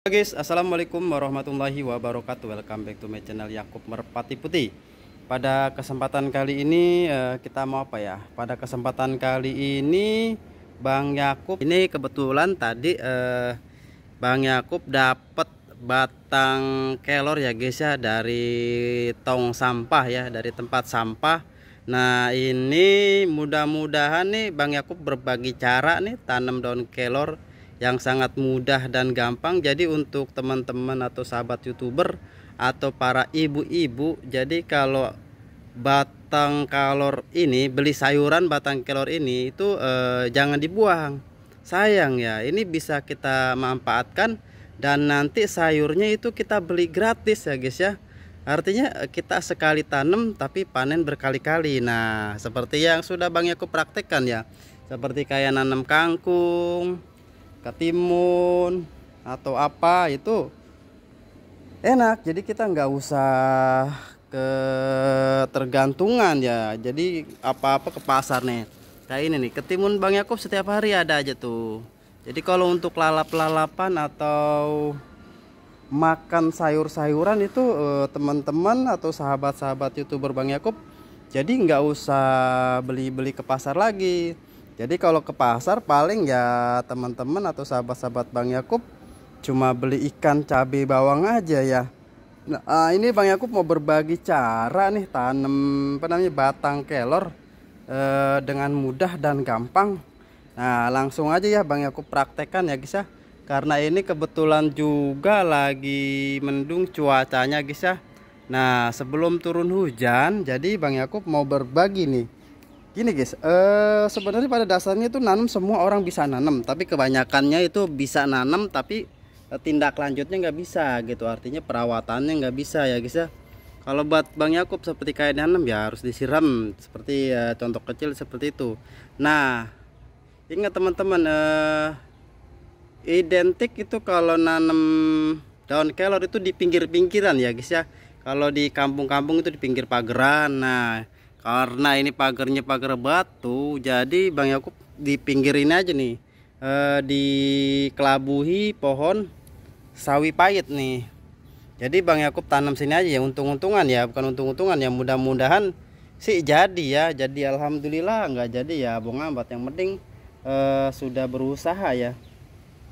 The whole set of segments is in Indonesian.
Halo guys, Assalamualaikum warahmatullahi wabarakatuh Welcome back to my channel Yakub Merpati Putih Pada kesempatan kali ini eh, kita mau apa ya Pada kesempatan kali ini Bang Yakub Ini kebetulan tadi eh, Bang Yakub dapat batang kelor ya guys ya Dari tong sampah ya Dari tempat sampah Nah ini mudah-mudahan nih Bang Yakub berbagi cara nih Tanam daun kelor yang sangat mudah dan gampang jadi untuk teman-teman atau sahabat youtuber atau para ibu-ibu jadi kalau batang kalor ini beli sayuran batang kalor ini itu eh, jangan dibuang sayang ya ini bisa kita manfaatkan dan nanti sayurnya itu kita beli gratis ya guys ya artinya eh, kita sekali tanam tapi panen berkali-kali nah seperti yang sudah Bang aku praktekkan ya seperti kayak nanam kangkung ketimun atau apa itu enak jadi kita nggak usah ke tergantungan ya jadi apa-apa ke pasar nih kayak ini nih ketimun Bang Yakub setiap hari ada aja tuh jadi kalau untuk lalap-lalapan atau makan sayur-sayuran itu eh, teman-teman atau sahabat-sahabat youtuber Bang Yakub jadi nggak usah beli-beli ke pasar lagi jadi kalau ke pasar paling ya teman-teman atau sahabat-sahabat Bang Yakub cuma beli ikan cabai bawang aja ya. Nah, ah, ini Bang Yakub mau berbagi cara nih tanam apa namanya batang kelor eh, dengan mudah dan gampang. Nah, langsung aja ya Bang Yakub praktekkan ya guys ya. Karena ini kebetulan juga lagi mendung cuacanya guys ya. Nah, sebelum turun hujan, jadi Bang Yakub mau berbagi nih Gini guys, uh, sebenarnya pada dasarnya itu nanam semua orang bisa nanam, tapi kebanyakannya itu bisa nanam tapi eh, tindak lanjutnya nggak bisa gitu. Artinya perawatannya nggak bisa ya guys ya. Kalau buat Bang Yakub seperti kayak nanam ya harus disiram seperti eh, contoh kecil seperti itu. Nah, ingat teman-teman uh, identik itu kalau nanam daun kelor itu di pinggir-pinggiran ya guys ya. Kalau di kampung-kampung itu di pinggir pageran. Nah, karena ini pagarnya pagar batu jadi Bang Yakub di pinggir ini aja nih di eh, dikelabuhi pohon sawi pahit nih jadi Bang Yakub tanam sini aja ya untung-untungan ya bukan untung-untungan ya mudah-mudahan sih jadi ya jadi Alhamdulillah nggak jadi ya bunga. ambat yang penting eh, sudah berusaha ya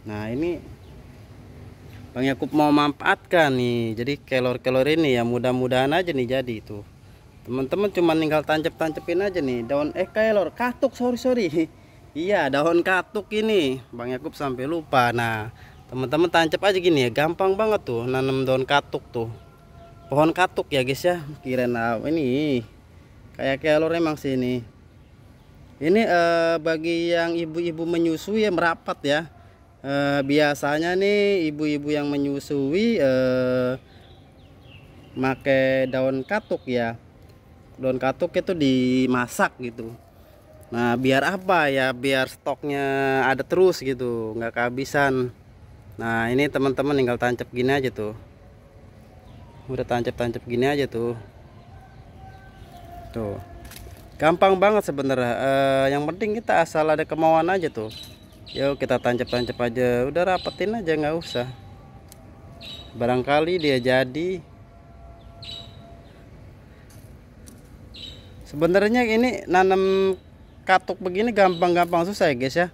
nah ini Bang Yakub mau manfaatkan nih jadi kelor-kelor ini ya mudah-mudahan aja nih jadi tuh teman-teman cuma tinggal tancep-tancepin aja nih daun eh kailor katuk sorry sorry iya daun katuk ini Bang Yakub sampai lupa nah teman-teman tancep aja gini ya gampang banget tuh nanam daun katuk tuh pohon katuk ya guys ya kirain nah, ini kayak kelor emang sini ini ini eh, bagi yang ibu-ibu menyusui ya merapat ya eh, biasanya nih ibu-ibu yang menyusui eh, make daun katuk ya daun katuk itu dimasak gitu nah biar apa ya biar stoknya ada terus gitu nggak kehabisan nah ini teman-teman tinggal tancap gini aja tuh udah tancap-tancap gini aja tuh tuh gampang banget sebenarnya e, yang penting kita asal ada kemauan aja tuh yuk kita tancap-tancap aja udah rapetin aja nggak usah barangkali dia jadi sebenarnya ini nanam katuk begini gampang-gampang susah ya guys ya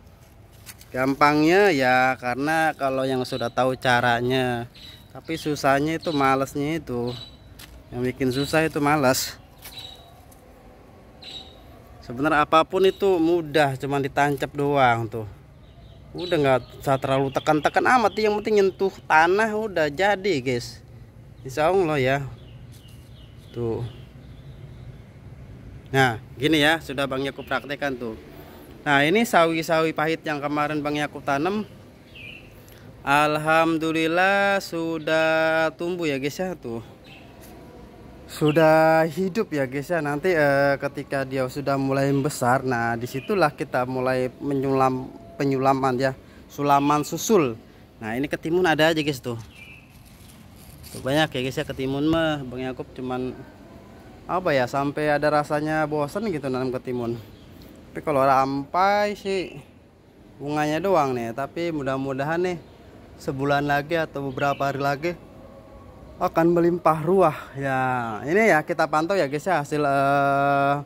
gampangnya ya karena kalau yang sudah tahu caranya tapi susahnya itu malesnya itu yang bikin susah itu males. sebenarnya apapun itu mudah cuman ditancap doang tuh udah nggak usah terlalu tekan-tekan amat yang penting nyentuh tanah udah jadi guys insya Allah ya tuh Nah, gini ya, sudah Bang Yakub praktekan tuh. Nah, ini sawi-sawi pahit yang kemarin Bang Yakub tanam. Alhamdulillah sudah tumbuh ya guys ya tuh. Sudah hidup ya guys ya. Nanti eh, ketika dia sudah mulai besar, nah disitulah kita mulai menyulam penyulaman ya, sulaman susul. Nah, ini ketimun ada aja guys tuh. tuh banyak ya guys ya ketimun mah Bang Yakub cuman apa ya sampai ada rasanya bosen gitu nanam ketimun tapi kalau rampai sih bunganya doang nih tapi mudah-mudahan nih sebulan lagi atau beberapa hari lagi akan melimpah ruah ya ini ya kita pantau ya guys ya hasil uh,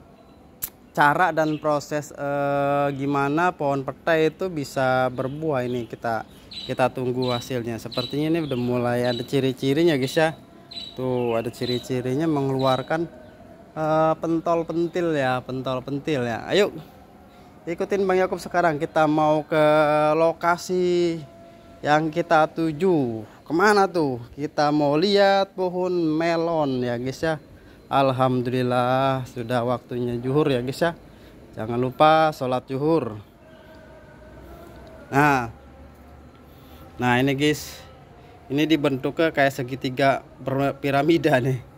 cara dan proses uh, gimana pohon petai itu bisa berbuah ini kita kita tunggu hasilnya sepertinya ini udah mulai ada ciri-cirinya guys ya tuh ada ciri-cirinya mengeluarkan Eh, pentol pentil ya pentol pentil ya ayo ikutin Bang Yakub sekarang kita mau ke lokasi yang kita tuju kemana tuh kita mau lihat pohon melon ya guys ya Alhamdulillah sudah waktunya juhur ya guys ya jangan lupa sholat juhur nah nah ini guys ini dibentuknya kayak segitiga piramida nih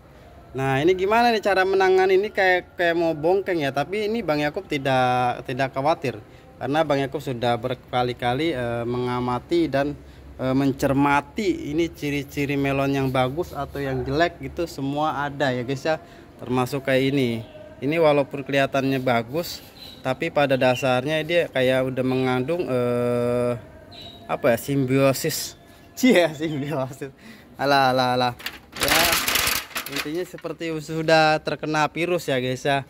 Nah ini gimana nih cara menangan ini kayak kayak mau bongkeng ya tapi ini Bang Yakub tidak tidak khawatir karena Bang Yakub sudah berkali-kali e, mengamati dan e, mencermati ini ciri-ciri melon yang bagus atau yang jelek gitu semua ada ya guys ya termasuk kayak ini ini walaupun kelihatannya bagus tapi pada dasarnya dia kayak udah mengandung e, apa ya simbiosis cie iya, simbiosis ala ala ala intinya seperti sudah terkena virus ya guys ya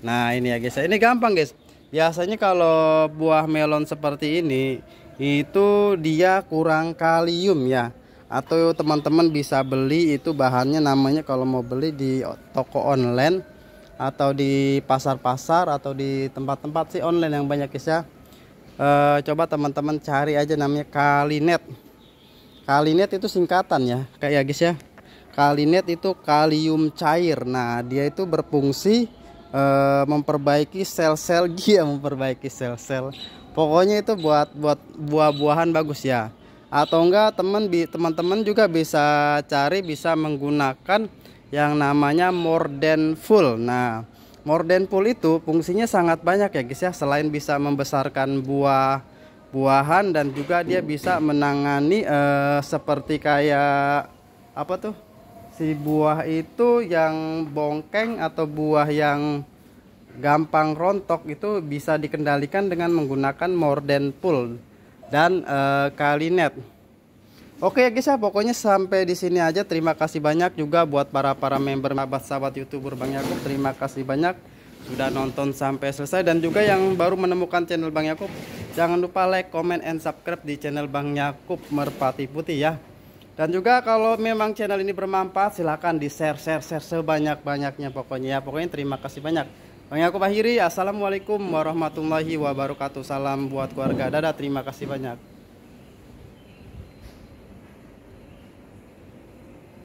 nah ini ya guys ya ini gampang guys biasanya kalau buah melon seperti ini itu dia kurang kalium ya atau teman-teman bisa beli itu bahannya namanya kalau mau beli di toko online atau di pasar-pasar atau di tempat-tempat sih online yang banyak guys ya e, coba teman-teman cari aja namanya kalinet kalinet itu singkatan ya kayak ya, guys ya kalinet itu kalium cair nah dia itu berfungsi e, memperbaiki sel-sel dia memperbaiki sel-sel pokoknya itu buat buat buah-buahan bagus ya atau enggak teman teman-teman juga bisa cari bisa menggunakan yang namanya morden full nah morden full itu fungsinya sangat banyak ya guys ya selain bisa membesarkan buah buahan dan juga dia bisa menangani eh, seperti kayak apa tuh si buah itu yang bongkeng atau buah yang gampang rontok itu bisa dikendalikan dengan menggunakan morden pull dan uh, kalinet. Oke ya guys ya pokoknya sampai di sini aja terima kasih banyak juga buat para para member sahabat-sahabat youtuber Bang Yakub terima kasih banyak sudah nonton sampai selesai dan juga yang baru menemukan channel Bang Yakub jangan lupa like, comment, and subscribe di channel Bang Yakub Merpati Putih ya. Dan juga kalau memang channel ini bermanfaat silahkan di share share share sebanyak-banyaknya pokoknya ya. Pokoknya terima kasih banyak. Bang aku Akhiri, Assalamualaikum warahmatullahi wabarakatuh. Salam buat keluarga Dada, terima kasih banyak.